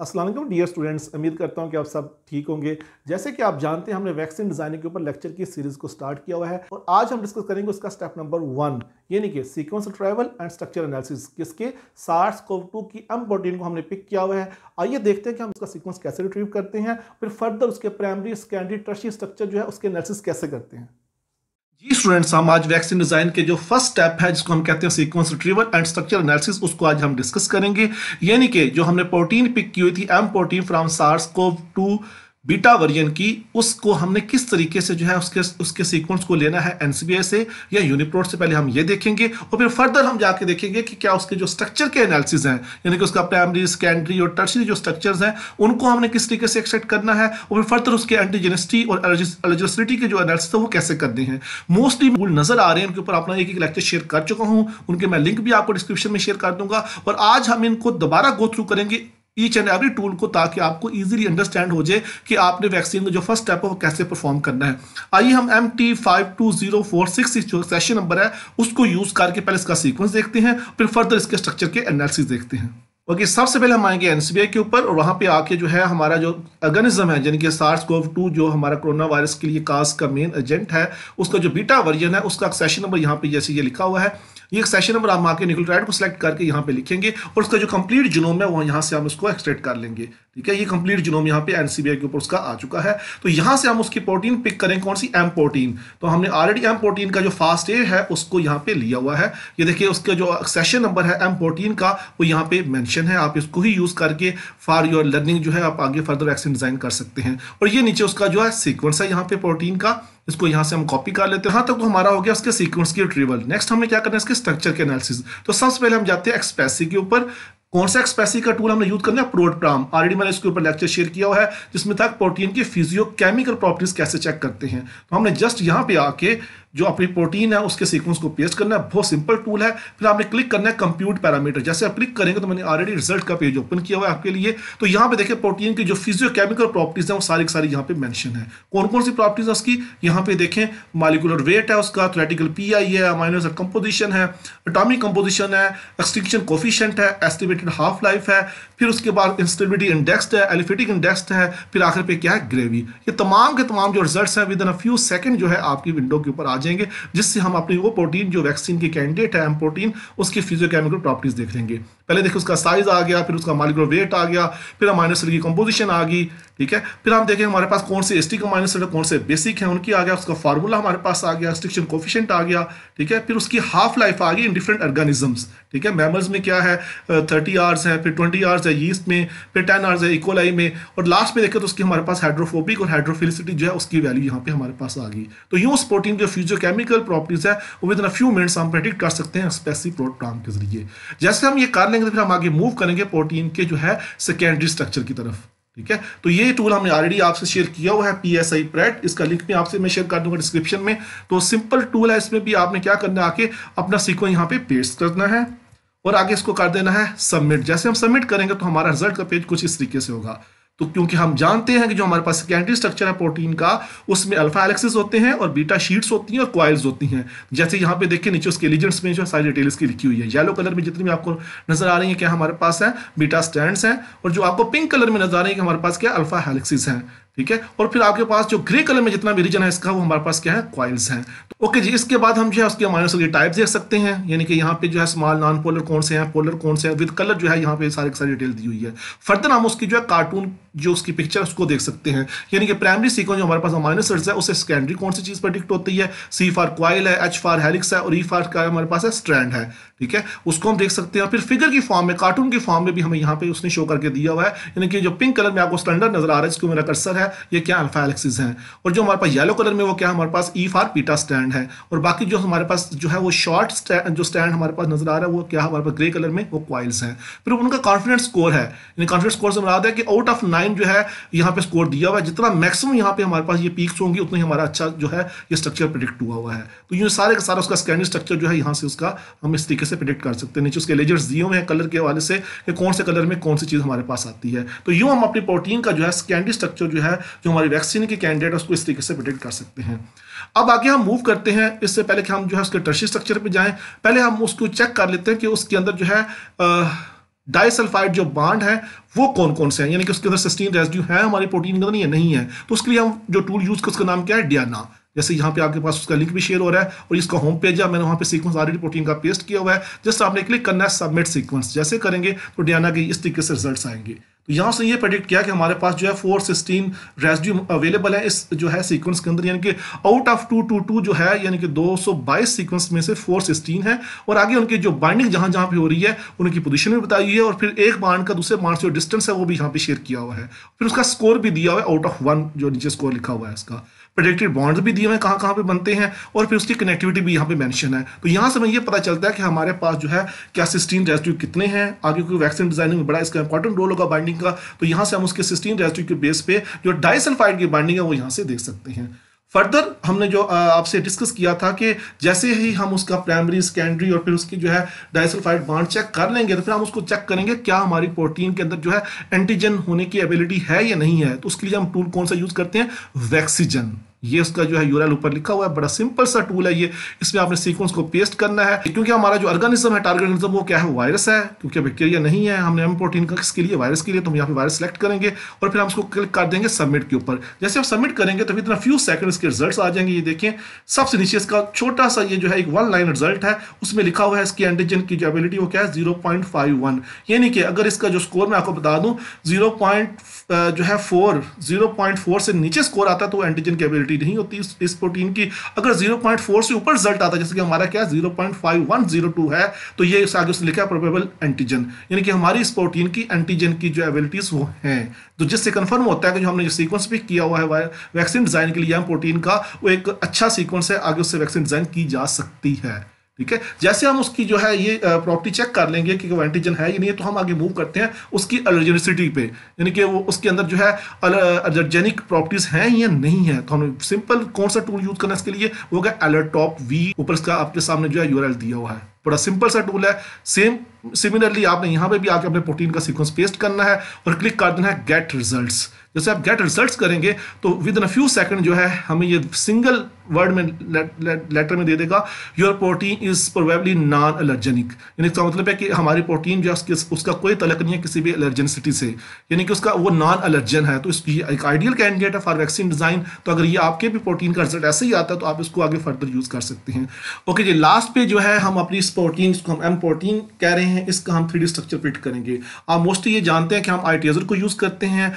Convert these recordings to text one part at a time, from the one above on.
Aslam dear students उम्मीद करता हूँ कि आप सब ठीक होंगे जैसे कि आप जानते हैं हमने वैक्सीन डिज़ाइनिंग के ऊपर लेक्चर की सीरीज़ को स्टार्ट किया हुआ है और आज हम डिस्कस करेंगे उसका स्टेप नंबर वन यानी कि sequence travel and structure analysis किसके सार्स कोव टू की एम प्रोटीन को हमने पिक किया हुआ है आइए देखते हैं कि हम उसका सीक्वेंस कैसे रिट्रीव करते हैं फिर फर्दर उसके प्राइमरी सेकेंडरी ट्रशी स्ट्रक्चर जो है उसके एनालिसिस कैसे करते हैं जी स्टूडेंट्स हम आज वैक्सीन डिजाइन के जो फर्स्ट स्टेप है जिसको हम कहते हैं sequence retrieval and structure analysis उसको आज हम डिस्कस करेंगे यानी कि जो हमने प्रोटीन पिक की हुई थी M protein from SARS CoV two beta version की उसको हमने किस तरीके से जो है उसके उसके सीक्वेंस को लेना है एनसीबीए से या यूनिप्रोड से पहले हम ये देखेंगे और फिर फर्दर हम जाके देखेंगे कि क्या उसके जो स्ट्रक्चर के एनालिसिस हैं यानी कि उसका प्राइमरी सेकेंडरी और टर्सरी जो स्ट्रक्चर्स हैं उनको हमने किस तरीके से एक्सेप्ट करना है और फिर फर्दर उसके एंटीजेनिस्टी और एलर्जिसिटी के जो एनालिसिस है वो कैसे करनी है मोस्टली नजर आ रहे हैं उनके ऊपर अपना एक एक लेक्चर शेयर कर चुका हूँ उनके मैं लिंक भी आपको डिस्क्रिप्शन में शेयर कर दूंगा और आज हम इनको दोबारा गो थ्रू करेंगे ईच एंड एवरी टूल को ताकि आपको ईजिली अंडरस्टैंड हो जाए कि आपने वैक्सीन का जो फर्स्ट स्टेप है वो कैसे परफॉर्म करना है आइए हम M T five two zero four six जो सेशन नंबर है उसको यूज़ करके पहले इसका सीक्वेंस देखते हैं फिर फर्दर इसके स्ट्रक्चर के एनालिसिस देखते हैं ओके सबसे पहले हम आएंगे एनसीबीआई के ऊपर और वहां पे आके जो है हमारा जो अर्गनिज्म है यानी कि सार्स कोव टू जो हमारा कोरोना वायरस के लिए कास का मेन एजेंट है उसका जो बीटा वर्जन है उसका सेशन नंबर यहाँ पे जैसे ये लिखा हुआ है ये सेशन नंबर हम आके निकोट्राइड को सिलेक्ट करके यहाँ पे लिखेंगे और उसका जो कंप्लीट जुनोम है वो यहाँ से हम उसको एक्सट्रेक्ट कर लेंगे ठीक है ये कंप्लीट जुनोम यहाँ पे एनसीबीआई के ऊपर उसका आ चुका है तो यहाँ से हम उसकी प्रोटीन पिक करें कौन सी एम प्रोटीन तो हमने ऑलरेडी एम प्रोटीन का जो फास्ट ए है उसको यहाँ पे लिया हुआ है ये देखिए उसका जो सेशन नंबर है एम प्रोटीन का वो यहाँ पे मैं सेक्शन है आप इसको ही यूज़ करके फॉर योर लर्निंग जो है आप आगे फर्दर वैक्सीन डिज़ाइन कर सकते हैं और ये नीचे उसका जो है सीक्वेंस है यहाँ पे प्रोटीन का इसको यहां से हम कॉपी कर लेते हैं यहां तक तो हमारा हो गया उसके सीक्वेंस की रिट्रीवल नेक्स्ट हमें क्या करना है इसके स्ट्रक्चर के एनालिसिस तो सबसे पहले हम जाते हैं एक्सपेसी के ऊपर कौन सा एक्सपेसी का टूल हमने यूज करना है प्रोटप्राम ऑलरेडी मैंने इसके ऊपर लेक्चर शेयर किया हुआ है जिसमें था प्रोटीन की फिजियोकेमिकल प्रॉपर्टीज कैसे चेक करते हैं तो हमने जस्ट यहाँ पे आके जो अपनी प्रोटीन है उसके सीक्वेंस को पेस्ट करना है बहुत सिंपल टूल है फिर आपने क्लिक करना है कंप्यूट पैरामीटर जैसे आप क्लिक करेंगे तो मैंने ऑलरेडी रिजल्ट का पेज ओपन किया हुआ है आपके लिए तो यहाँ पे देखिए प्रोटीन की जो फिजियोकेमिकल प्रॉपर्टीज है वो सारी सारी यहाँ पे मेंशन है कौन कौन सी प्रॉपर्टीज है उसकी यहाँ यहाँ पे देखें मालिकुलर वेट है उसका थ्रेटिकल पी आई है अमाइनो एसिड कंपोजिशन है अटामिक कंपोजिशन है एक्सटिंक्शन कोफिशेंट है एस्टिमेटेड हाफ लाइफ है फिर उसके बाद इंस्टेबिलिटी इंडेक्स है एलिफेटिक इंडेक्स है फिर आखिर पे क्या है ग्रेवी ये तमाम के तमाम जो रिजल्ट हैं within a few second जो है आपकी विंडो के ऊपर आ जाएंगे जिससे हम अपनी वो प्रोटीन जो वैक्सीन की कैंडिडेट है एम प्रोटीन उसकी फिजियोकेमिकल प्रॉपर्टीज़ देख लेंगे पहले देखें उसका साइज़ आ गया फिर उसका मालिकुलर वेट आ गया फिर अमाइनो सेल की कंपोजिशन आ गई ठीक है फिर हम देखें हमारे पास कौन से एस्टिक अमाइनो सेल कौन से बेसिक है उनकी आ गया उसका फार्मूला हमारे पास आ गया स्ट्रिक्शन कोफिशेंट आ गया ठीक है फिर उसकी हाफ लाइफ आ गई इन डिफरेंट ऑर्गेनिजम्स ठीक है मैमल्स में क्या है थर्टी आवर्स है फिर ट्वेंटी आवर्स है यीस्ट में फिर टेन आवर्स है इकोलाई e में और लास्ट में देखें तो उसकी हमारे पास हाइड्रोफोबिक और हाइड्रोफिलिसिटी जो है उसकी वैल्यू यहाँ पे हमारे पास आ गई तो यूँ प्रोटीन जो फ्यूजो केमिकल प्रॉपर्टीज़ है वो विद इन फ्यू मिनट्स हम प्रेडिक्ट कर सकते हैं स्पेसिफिक प्रोग्राम के जरिए जैसे हम ये कर लेंगे तो फिर हम आगे मूव करेंगे प्रोटीन के जो है सेकेंडरी स्ट्रक्चर की तरफ ठीक है तो ये टूल हमने ऑलरेडी आपसे शेयर किया हुआ है पी एस आई प्रेट इसका लिंक भी आपसे मैं शेयर कर दूंगा डिस्क्रिप्शन में तो सिंपल टूल है इसमें भी आपने क्या करना है आके अपना सीक्वेंस यहाँ पे पेस्ट करना है और आगे इसको कर देना है सबमिट जैसे हम सबमिट करेंगे तो हमारा रिजल्ट का पेज कुछ इस तरीके से होगा तो क्योंकि हम जानते हैं कि जो हमारे पास सेकेंडरी स्ट्रक्चर है प्रोटीन का उसमें अल्फा एलेक्सिस होते हैं और बीटा शीट्स होती हैं और क्वाइल्स होती हैं जैसे यहाँ पे देखिए नीचे उसके एलिजेंट्स में जो सारी डिटेल्स की लिखी हुई है येलो कलर में जितनी भी आपको नजर आ रही है क्या हमारे पास है बीटा स्टैंड हैं और जो आपको पिंक कलर में नजर आ रही है कि हमारे पास क्या अल्फा हेलेक्सिस हैं ठीक है और फिर आपके पास जो ग्रे कलर में जितना भी रीजन है इसका वो हमारे पास क्या है क्वाइल्स हैं ओके तो जी इसके बाद हम जो है उसके माइनस के टाइप देख सकते हैं यानी कि यहाँ पे जो है स्मॉल नॉन पोलर कौन से हैं पोलर कौन से हैं विद कलर जो है यहाँ पे सारी सारी डिटेल दी हुई है फर्दर हम उसकी जो है कार्टून जो उसकी पिक्चर उसको देख सकते हैं यानी कि प्राइमरी सीक्वेंस जो हमारे पास माइनस एसिड्स है उससे सेकेंडरी कौन सी चीज़ प्रडिक्ट होती है सी फॉर क्वाइल है एच फॉर हेलिक्स है और ई फार का हमारे पास है स्ट्रैंड है ठीक है उसको हम देख सकते हैं फिर फिगर की फॉर्म में कार्टून की फॉर्म में भी हमें यहाँ पे उसने शो करके दिया हुआ है यानी कि जो पिंक कलर में आपको स्टैंडर्ड नजर आ रहा है इसको मेरा कर्सर है है ये क्या अल्फा एलेक्सिस हैं और जो हमारे पास येलो कलर में वो क्या हमारे पास ई फार पीटा स्टैंड है और बाकी जो हमारे पास जो है वो शॉर्ट जो स्टैंड हमारे पास नजर आ रहा है वो क्या हमारे पास ग्रे कलर में वो क्वाइल्स हैं फिर उनका कॉन्फिडेंस स्कोर है कॉन्फिडेंस स्कोर से मुराद है कि आउट ऑफ नाइन जो है यहाँ पे स्कोर दिया हुआ है जितना मैक्सिमम यहाँ पे हमारे पास ये पीक्स होंगी उतना ही हमारा अच्छा जो है ये स्ट्रक्चर प्रिडिक्ट हुआ हुआ है तो ये सारे का सारा उसका स्कैनिंग स्ट्रक्चर जो है यहाँ से उसका हम इस तरीके से प्रिडिक्ट कर सकते हैं नीचे उसके लेजर्स दिए हुए हैं कलर के वाले से कि कौन से कलर में कौन सी चीज़ हमारे पास आती है तो यूँ हम अपनी प्रोटीन का जो है स्कैंडी स्ट्रक्चर जो है है जो हमारी वैक्सीन के कैंडिडेट है उसको इस तरीके से प्रिडिक्ट कर सकते हैं अब आगे हम मूव करते हैं इससे पहले कि हम जो है उसके टर्शी स्ट्रक्चर पर जाएँ पहले हम उसको चेक कर लेते हैं कि उसके अंदर जो है डाइसल्फाइड जो बाड है वो कौन कौन से हैं यानी कि उसके अंदर सिस्टीन रेजिड्यू है हमारे प्रोटीन के अंदर या नहीं है तो उसके लिए हम जो टूल यूज़ कर उसका नाम क्या है डियाना जैसे यहाँ पे आपके पास उसका लिंक भी शेयर हो रहा है और इसका होम पेज है मैंने वहाँ पे सीक्वेंस ऑलरेडी प्रोटीन का पेस्ट किया हुआ है जस्ट आपने क्लिक करना है सबमिट सीक्वेंस जैसे करेंगे तो डियाना के इस तरीके से रिजल्ट आएंगे तो यहाँ से ये प्रेडिक्ट किया कि हमारे पास जो है फोर सिक्सटीन रेजड्यू अवेलेबल है इस जो है सीक्वेंस के अंदर यानी कि out of two two two जो है यानी कि 222 सीक्वेंस में से फोर सिक्सटीन है और आगे उनकी जो बाइंडिंग जहाँ जहाँ पे हो रही है उनकी पोजीशन भी बताई है और फिर एक बांड का दूसरे बांड से जो डिस्टेंस है वो भी यहाँ पे शेयर किया हुआ है फिर उसका स्कोर भी दिया हुआ है आउट ऑफ वन जो नीचे स्कोर लिखा हुआ है इसका प्रोडक्टेड बॉन्ड्स भी दिए हुए हैं कहाँ कहाँ पे बनते हैं और फिर उसकी कनेक्टिविटी भी यहाँ पे मेंशन है तो यहाँ से हमें ये पता चलता है कि हमारे पास जो है क्या सिस्टीन रेस्ट्यू कितने हैं आगे क्योंकि वैक्सीन डिजाइनिंग में बड़ा इसका इंपॉर्टेंट रोल होगा बाइंडिंग का तो यहाँ से हम उसके सिस्टीन रेस्ट्यू के बेस पे जो डाइसल्फाइड की बाइंडिंग है वो यहाँ से देख सकते हैं फर्दर हमने जो आपसे डिस्कस किया था कि जैसे ही हम उसका प्राइमरी सेकेंडरी और फिर उसकी जो है डाइसल्फाइड बांड चेक कर लेंगे तो फिर हम उसको चेक करेंगे क्या हमारी प्रोटीन के अंदर जो है एंटीजन होने की एबिलिटी है या नहीं है तो उसके लिए हम टूल कौन सा यूज़ करते हैं वैक्सीजन ये इसका जो है यूरल ऊपर लिखा हुआ है बड़ा सिंपल सा टूल है ये इसमें आपने सीक्वेंस को पेस्ट करना है क्योंकि हमारा जो ऑर्गेनिज्म है टारगेट ऑर्गेनिज्म वो क्या है वायरस है क्योंकि बैक्टीरिया नहीं है हमने एम प्रोटीन का इसके लिए वायरस के लिए तो हम यहाँ पे वायरस सेलेक्ट करेंगे और फिर हम इसको क्लिक कर देंगे सबमिट के ऊपर जैसे आप सबमिट करेंगे तो इतना फ्यू सेकंड इसके रिजल्ट आ जाएंगे ये देखें सबसे नीचे इसका छोटा सा ये जो है एक वन लाइन रिजल्ट है उसमें लिखा हुआ है इसकी एंटीजन की जो एबिलिटी वो क्या है जीरो यानी कि अगर इसका जो स्कोर मैं आपको बता दूँ जीरो जो है फोर जीरो से नीचे स्कोर आता है तो एंटीजन की एबिलिटी पूरी नहीं होती इस, इस प्रोटीन की अगर 0.4 से ऊपर रिजल्ट आता जैसे कि हमारा क्या zero point five one zero two है तो ये आगे उसने लिखा है प्रोबेबल एंटीजन यानी कि हमारी इस प्रोटीन की एंटीजन की जो एबिलिटीज वो हैं तो जिससे कन्फर्म होता है कि जो हमने जो सीक्वेंस भी किया हुआ है वैक्सीन डिजाइन के लिए प्रोटीन का वो एक अच्छा सीक्वेंस है आगे उससे वैक्सीन डिजाइन की जा सकती है ठीक है जैसे हम उसकी जो है ये प्रॉपर्टी चेक कर लेंगे कि वो एंटीजन है या नहीं तो हम आगे मूव करते हैं उसकी अलर्जेनिसिटी पे यानी कि वो उसके अंदर जो है अलर्जेनिक प्रॉपर्टीज हैं या नहीं है तो हमें सिंपल कौन सा टूल यूज करना है इसके लिए वो क्या एलर्टॉप वी ऊपर इसका आपके सामने जो है यूर दिया हुआ है बड़ा सिंपल सा टूल है सेम सिमिलरली आपने यहाँ पे भी आके अपने प्रोटीन का सीक्वेंस पेस्ट करना है और क्लिक कर देना है गेट रिजल्ट जैसे आप गेट रिजल्ट करेंगे तो within a few second जो है हमें ये सिंगल वर्ड में लेटर में दे देगा your protein is probably non allergenic यानी इसका मतलब है कि हमारी प्रोटीन जो है उसका कोई तलक नहीं है किसी भी एलर्जेंसिटी से यानी कि उसका वो नॉन एलर्जन है तो इसकी एक आइडियल कैंडिडेट है फॉर वैक्सीन डिज़ाइन तो अगर ये आपके भी प्रोटीन का रिजल्ट ऐसे ही आता है तो आप इसको आगे फर्दर यूज़ कर सकते हैं ओके जी लास्ट पे जो है हम अपनी इस प्रोटीन इसको हम एम प्रोटीन कह रहे हैं इसका हम थ्री स्ट्रक्चर फिट करेंगे आप मोस्टली ये जानते हैं कि हम आई को यूज़ करते हैं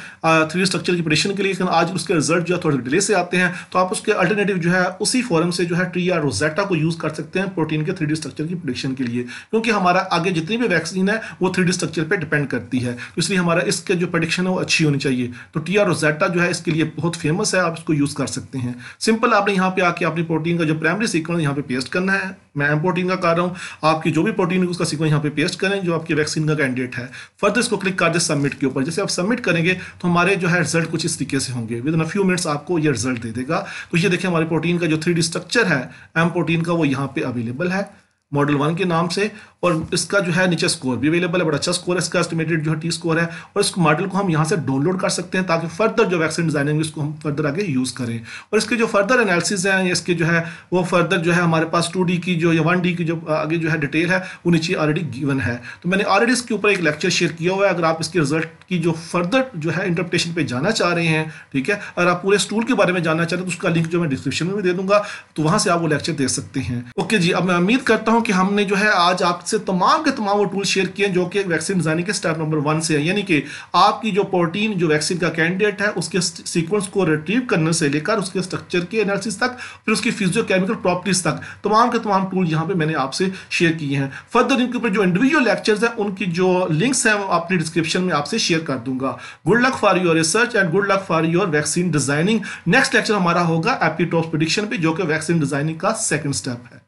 थ्री स्ट्रक्चर की प्रिडिशन के लिए लेकिन आज उसके रिजल्ट जो है थोड़े डिले से आते हैं तो आप उसके अल्टरनेटिव जो है है उसी फोरम से जो है ट्री या रोजेटा को यूज़ कर सकते हैं प्रोटीन के थ्री स्ट्रक्चर की प्रोडिक्शन के लिए क्योंकि हमारा आगे जितनी भी वैक्सीन है वो थ्री स्ट्रक्चर पर डिपेंड करती है तो इसलिए हमारा इसके जो प्रोडिक्शन है वो अच्छी होनी चाहिए तो टी आर रोजेटा जो है इसके लिए बहुत फेमस है आप इसको यूज़ कर सकते हैं सिंपल आपने यहाँ पे आके अपनी प्रोटीन का जो प्राइमरी सीक्वेंस यहाँ पे पेस्ट करना है मैं एम प्रोटीन का कर रहा हूँ आपकी जो भी प्रोटीन है उसका सीक्वेंस यहाँ पे पेस्ट करें जो आपकी वैक्सीन का कैंडिडेट है फर्दर इसको क्लिक कर दे सबमिट के ऊपर जैसे आप सबमिट करेंगे तो हमारे जो है रिजल्ट कुछ इस तरीके से होंगे विद इन फ्यू मिनट्स आपको ये रिजल्ट दे देगा तो ये देखिए हमारे प्रोटीन का जो थ्री स्ट्रक्चर है एम प्रोटीन का वो यहाँ पे अवेलेबल है मॉडल वन के नाम से और इसका जो है नीचे स्कोर भी अवेलेबल है बड़ा अच्छा स्कोर है इसका एस्टिमेटेड जो है टी स्कोर है और इस मॉडल को हम यहाँ से डाउनलोड कर सकते हैं ताकि फर्दर जो वैक्सीन डिजाइनिंग उसको हम फर्दर आगे यूज़ करें और इसके जो फर्दर एनालिसिस हैं इसके जो है वो फर्दर जो है हमारे पास टू की जो या वन की जो आगे जो है डिटेल है वो नीचे ऑलरेडी गिवन है तो मैंने ऑलरेडी इसके ऊपर एक लेक्चर शेयर किया हुआ है अगर आप इसके रिजल्ट की जो फर्दर जो है इंटरप्रिटेशन पर जाना चाह रहे हैं ठीक है अगर आप पूरे स्टूल के बारे में जानना चाह रहे हैं तो उसका लिंक जो मैं डिस्क्रिप्शन में भी दे दूंगा तो वहाँ से आप वो लेक्चर दे सकते हैं ओके जी अब मैं उम्मीद करता हूँ हूं कि हमने जो है आज आपसे तमाम के तमाम वो टूल शेयर किए जो कि वैक्सीन डिजाइनिंग के स्टेप नंबर वन से है यानी कि आपकी जो प्रोटीन जो वैक्सीन का कैंडिडेट है उसके सीक्वेंस को रिट्रीव करने से लेकर उसके स्ट्रक्चर के एनालिसिस तक फिर उसकी फिजियोकेमिकल प्रॉपर्टीज तक तमाम के तमाम टूल यहाँ पर मैंने आपसे शेयर किए हैं फर्दर इनके ऊपर जो इंडिविजुअल लेक्चर हैं उनकी जो लिंक्स हैं अपनी डिस्क्रिप्शन में आपसे शेयर कर दूंगा good luck for your research and good luck for your vaccine designing next lecture हमारा होगा एप्टीटॉप प्रोडिक्शन पर जो कि वैक्सीन डिजाइनिंग का सेकेंड स्टेप है